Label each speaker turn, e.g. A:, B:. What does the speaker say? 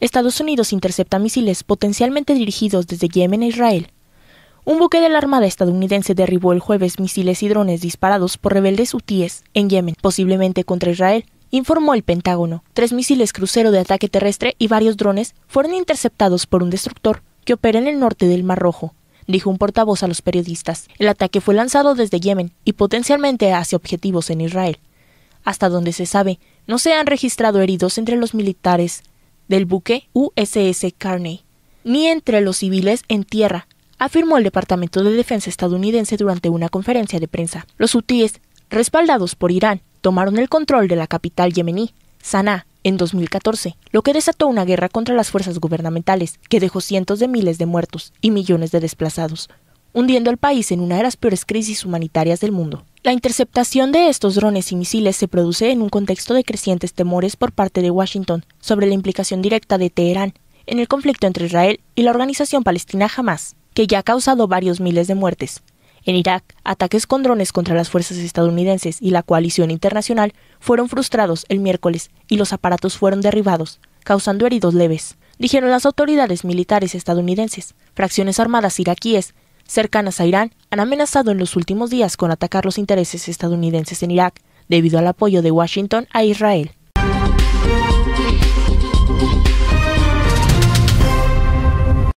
A: Estados Unidos intercepta misiles potencialmente dirigidos desde Yemen a Israel. Un buque de la Armada estadounidense derribó el jueves misiles y drones disparados por rebeldes hutíes en Yemen, posiblemente contra Israel, informó el Pentágono. Tres misiles crucero de ataque terrestre y varios drones fueron interceptados por un destructor que opera en el norte del Mar Rojo, dijo un portavoz a los periodistas. El ataque fue lanzado desde Yemen y potencialmente hacia objetivos en Israel. Hasta donde se sabe, no se han registrado heridos entre los militares del buque USS Carney, ni entre los civiles en tierra, afirmó el Departamento de Defensa estadounidense durante una conferencia de prensa. Los hutíes, respaldados por Irán, tomaron el control de la capital yemení, Sanaa, en 2014, lo que desató una guerra contra las fuerzas gubernamentales, que dejó cientos de miles de muertos y millones de desplazados, hundiendo al país en una de las peores crisis humanitarias del mundo. La interceptación de estos drones y misiles se produce en un contexto de crecientes temores por parte de Washington sobre la implicación directa de Teherán en el conflicto entre Israel y la organización palestina Hamas, que ya ha causado varios miles de muertes. En Irak, ataques con drones contra las fuerzas estadounidenses y la coalición internacional fueron frustrados el miércoles y los aparatos fueron derribados, causando heridos leves, dijeron las autoridades militares estadounidenses. Fracciones armadas iraquíes cercanas a Irán han amenazado en los últimos días con atacar los intereses estadounidenses en Irak, debido al apoyo de Washington a Israel.